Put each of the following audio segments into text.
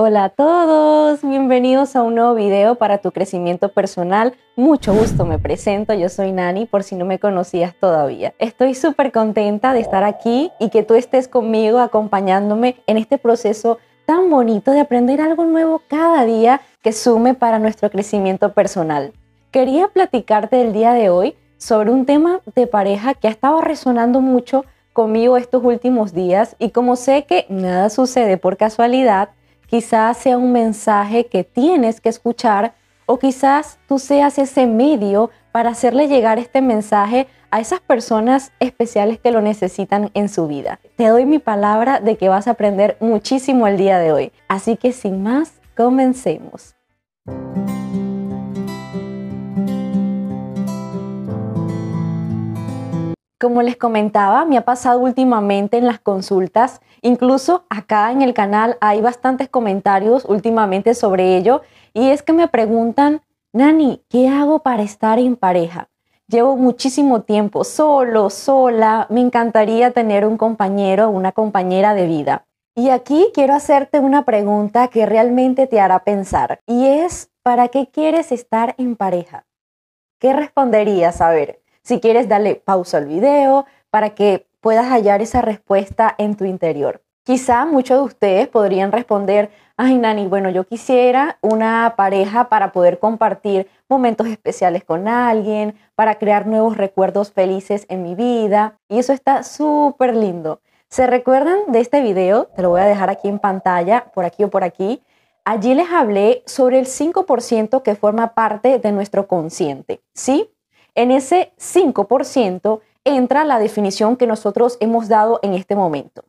Hola a todos, bienvenidos a un nuevo video para tu crecimiento personal. Mucho gusto me presento, yo soy Nani por si no me conocías todavía. Estoy súper contenta de estar aquí y que tú estés conmigo acompañándome en este proceso tan bonito de aprender algo nuevo cada día que sume para nuestro crecimiento personal. Quería platicarte el día de hoy sobre un tema de pareja que ha estado resonando mucho conmigo estos últimos días y como sé que nada sucede por casualidad, quizás sea un mensaje que tienes que escuchar o quizás tú seas ese medio para hacerle llegar este mensaje a esas personas especiales que lo necesitan en su vida. Te doy mi palabra de que vas a aprender muchísimo el día de hoy. Así que sin más, comencemos. Como les comentaba, me ha pasado últimamente en las consultas, incluso acá en el canal hay bastantes comentarios últimamente sobre ello, y es que me preguntan, Nani, ¿qué hago para estar en pareja? Llevo muchísimo tiempo solo, sola, me encantaría tener un compañero o una compañera de vida. Y aquí quiero hacerte una pregunta que realmente te hará pensar, y es, ¿para qué quieres estar en pareja? ¿Qué responderías? A ver, si quieres, dale pausa al video para que puedas hallar esa respuesta en tu interior. Quizá muchos de ustedes podrían responder, ay Nani, bueno, yo quisiera una pareja para poder compartir momentos especiales con alguien, para crear nuevos recuerdos felices en mi vida. Y eso está súper lindo. ¿Se recuerdan de este video? Te lo voy a dejar aquí en pantalla, por aquí o por aquí. Allí les hablé sobre el 5% que forma parte de nuestro consciente, ¿sí? En ese 5% entra la definición que nosotros hemos dado en este momento.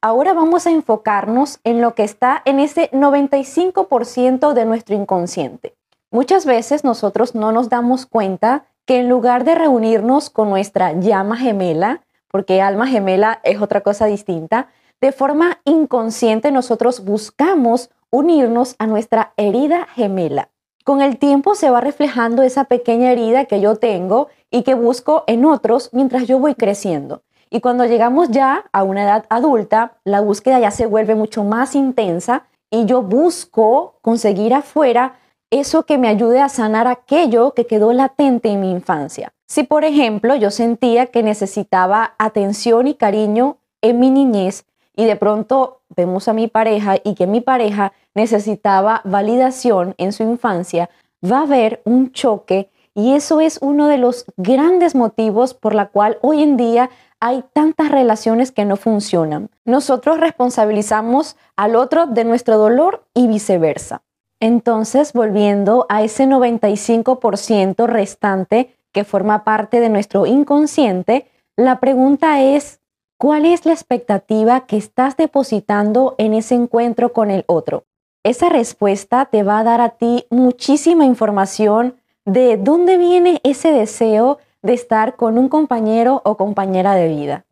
Ahora vamos a enfocarnos en lo que está en ese 95% de nuestro inconsciente. Muchas veces nosotros no nos damos cuenta que en lugar de reunirnos con nuestra llama gemela, porque alma gemela es otra cosa distinta, de forma inconsciente nosotros buscamos unirnos a nuestra herida gemela con el tiempo se va reflejando esa pequeña herida que yo tengo y que busco en otros mientras yo voy creciendo. Y cuando llegamos ya a una edad adulta, la búsqueda ya se vuelve mucho más intensa y yo busco conseguir afuera eso que me ayude a sanar aquello que quedó latente en mi infancia. Si, por ejemplo, yo sentía que necesitaba atención y cariño en mi niñez, y de pronto vemos a mi pareja y que mi pareja necesitaba validación en su infancia, va a haber un choque y eso es uno de los grandes motivos por la cual hoy en día hay tantas relaciones que no funcionan. Nosotros responsabilizamos al otro de nuestro dolor y viceversa. Entonces, volviendo a ese 95% restante que forma parte de nuestro inconsciente, la pregunta es, ¿Cuál es la expectativa que estás depositando en ese encuentro con el otro? Esa respuesta te va a dar a ti muchísima información de dónde viene ese deseo de estar con un compañero o compañera de vida.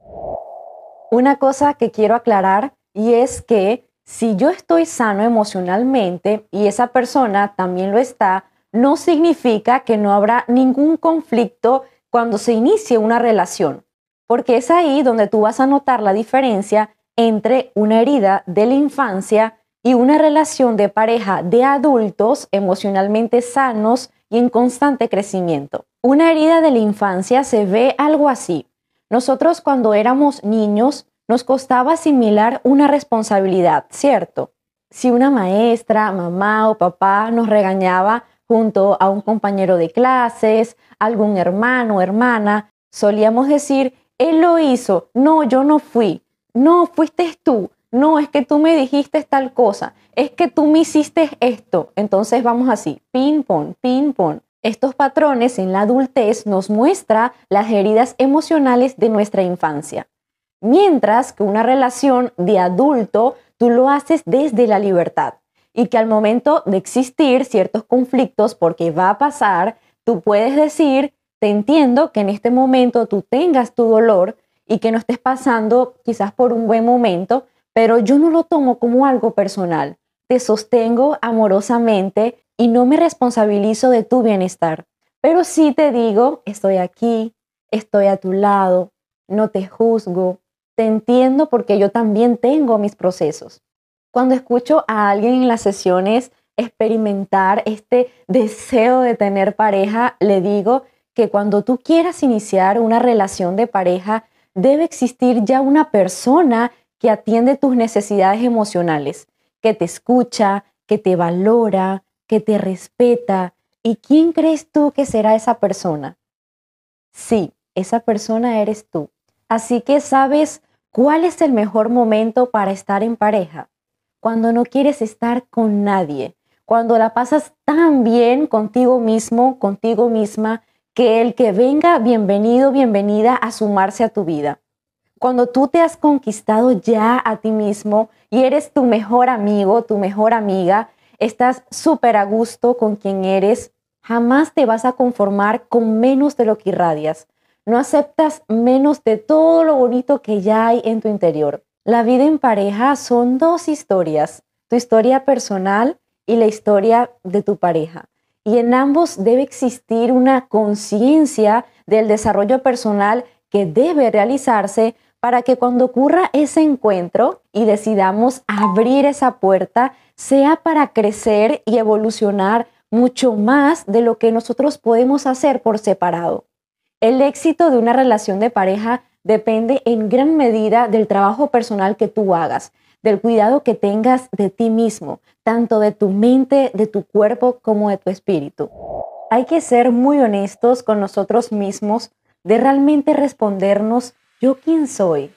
Una cosa que quiero aclarar y es que si yo estoy sano emocionalmente y esa persona también lo está, no significa que no habrá ningún conflicto cuando se inicie una relación porque es ahí donde tú vas a notar la diferencia entre una herida de la infancia y una relación de pareja de adultos emocionalmente sanos y en constante crecimiento. Una herida de la infancia se ve algo así. Nosotros cuando éramos niños nos costaba asimilar una responsabilidad, ¿cierto? Si una maestra, mamá o papá nos regañaba junto a un compañero de clases, algún hermano o hermana, solíamos decir, él lo hizo, no, yo no fui, no, fuiste tú, no, es que tú me dijiste tal cosa, es que tú me hiciste esto. Entonces vamos así, ping-pong, ping-pong. Estos patrones en la adultez nos muestra las heridas emocionales de nuestra infancia. Mientras que una relación de adulto tú lo haces desde la libertad y que al momento de existir ciertos conflictos, porque va a pasar, tú puedes decir, te entiendo que en este momento tú tengas tu dolor y que no estés pasando quizás por un buen momento, pero yo no lo tomo como algo personal. Te sostengo amorosamente y no me responsabilizo de tu bienestar. Pero sí te digo, estoy aquí, estoy a tu lado, no te juzgo, te entiendo porque yo también tengo mis procesos. Cuando escucho a alguien en las sesiones experimentar este deseo de tener pareja, le digo, que cuando tú quieras iniciar una relación de pareja, debe existir ya una persona que atiende tus necesidades emocionales, que te escucha, que te valora, que te respeta. ¿Y quién crees tú que será esa persona? Sí, esa persona eres tú. Así que sabes cuál es el mejor momento para estar en pareja. Cuando no quieres estar con nadie, cuando la pasas tan bien contigo mismo, contigo misma, que el que venga, bienvenido, bienvenida a sumarse a tu vida. Cuando tú te has conquistado ya a ti mismo y eres tu mejor amigo, tu mejor amiga, estás súper a gusto con quien eres, jamás te vas a conformar con menos de lo que irradias. No aceptas menos de todo lo bonito que ya hay en tu interior. La vida en pareja son dos historias, tu historia personal y la historia de tu pareja y en ambos debe existir una conciencia del desarrollo personal que debe realizarse para que cuando ocurra ese encuentro y decidamos abrir esa puerta, sea para crecer y evolucionar mucho más de lo que nosotros podemos hacer por separado. El éxito de una relación de pareja depende en gran medida del trabajo personal que tú hagas, del cuidado que tengas de ti mismo, tanto de tu mente, de tu cuerpo como de tu espíritu. Hay que ser muy honestos con nosotros mismos de realmente respondernos, ¿yo quién soy?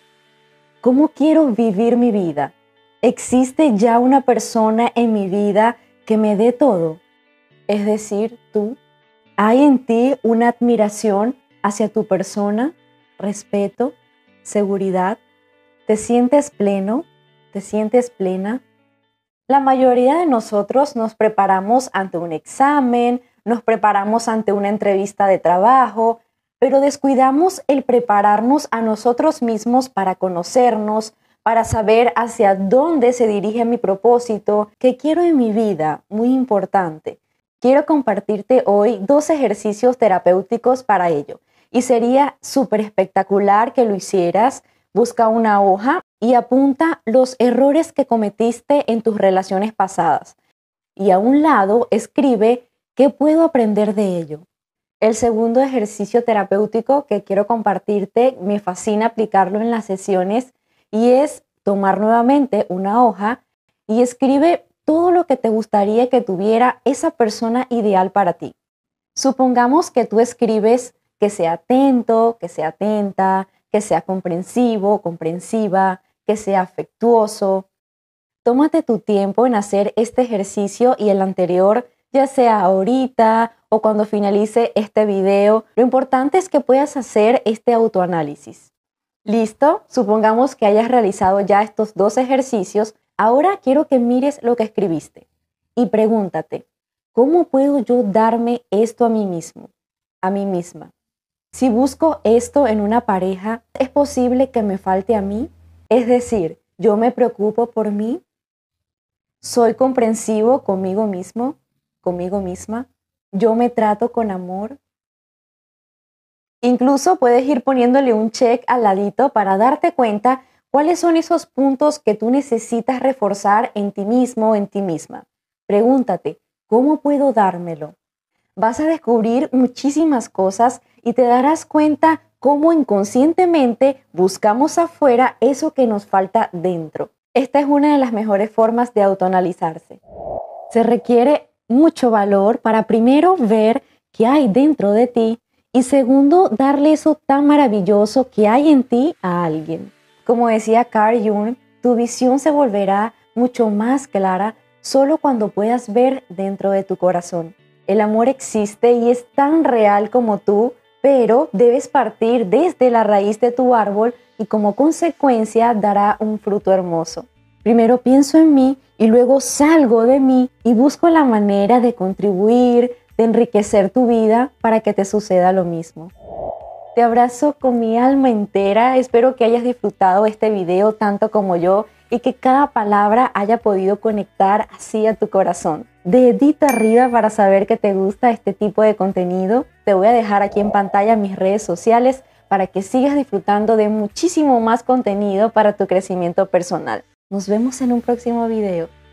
¿Cómo quiero vivir mi vida? ¿Existe ya una persona en mi vida que me dé todo? Es decir, tú. ¿Hay en ti una admiración hacia tu persona, respeto, seguridad? ¿Te sientes pleno? ¿Te sientes plena? La mayoría de nosotros nos preparamos ante un examen, nos preparamos ante una entrevista de trabajo, pero descuidamos el prepararnos a nosotros mismos para conocernos, para saber hacia dónde se dirige mi propósito, qué quiero en mi vida, muy importante. Quiero compartirte hoy dos ejercicios terapéuticos para ello y sería súper espectacular que lo hicieras. Busca una hoja y apunta los errores que cometiste en tus relaciones pasadas. Y a un lado escribe qué puedo aprender de ello. El segundo ejercicio terapéutico que quiero compartirte, me fascina aplicarlo en las sesiones y es tomar nuevamente una hoja y escribe todo lo que te gustaría que tuviera esa persona ideal para ti. Supongamos que tú escribes que sea atento, que sea atenta, que sea comprensivo, comprensiva, que sea afectuoso. Tómate tu tiempo en hacer este ejercicio y el anterior, ya sea ahorita o cuando finalice este video. Lo importante es que puedas hacer este autoanálisis. Listo, supongamos que hayas realizado ya estos dos ejercicios. Ahora quiero que mires lo que escribiste y pregúntate, ¿cómo puedo yo darme esto a mí mismo, a mí misma? Si busco esto en una pareja, ¿es posible que me falte a mí? Es decir, yo me preocupo por mí, soy comprensivo conmigo mismo, conmigo misma, yo me trato con amor. Incluso puedes ir poniéndole un check al ladito para darte cuenta cuáles son esos puntos que tú necesitas reforzar en ti mismo, o en ti misma. Pregúntate, ¿cómo puedo dármelo? Vas a descubrir muchísimas cosas y te darás cuenta cómo inconscientemente buscamos afuera eso que nos falta dentro. Esta es una de las mejores formas de autoanalizarse. Se requiere mucho valor para primero ver qué hay dentro de ti y segundo, darle eso tan maravilloso que hay en ti a alguien. Como decía Carl Jung, tu visión se volverá mucho más clara solo cuando puedas ver dentro de tu corazón. El amor existe y es tan real como tú pero debes partir desde la raíz de tu árbol y como consecuencia dará un fruto hermoso. Primero pienso en mí y luego salgo de mí y busco la manera de contribuir, de enriquecer tu vida para que te suceda lo mismo. Te abrazo con mi alma entera, espero que hayas disfrutado este video tanto como yo y que cada palabra haya podido conectar así a tu corazón. Dedita arriba para saber que te gusta este tipo de contenido. Te voy a dejar aquí en pantalla mis redes sociales para que sigas disfrutando de muchísimo más contenido para tu crecimiento personal. Nos vemos en un próximo video.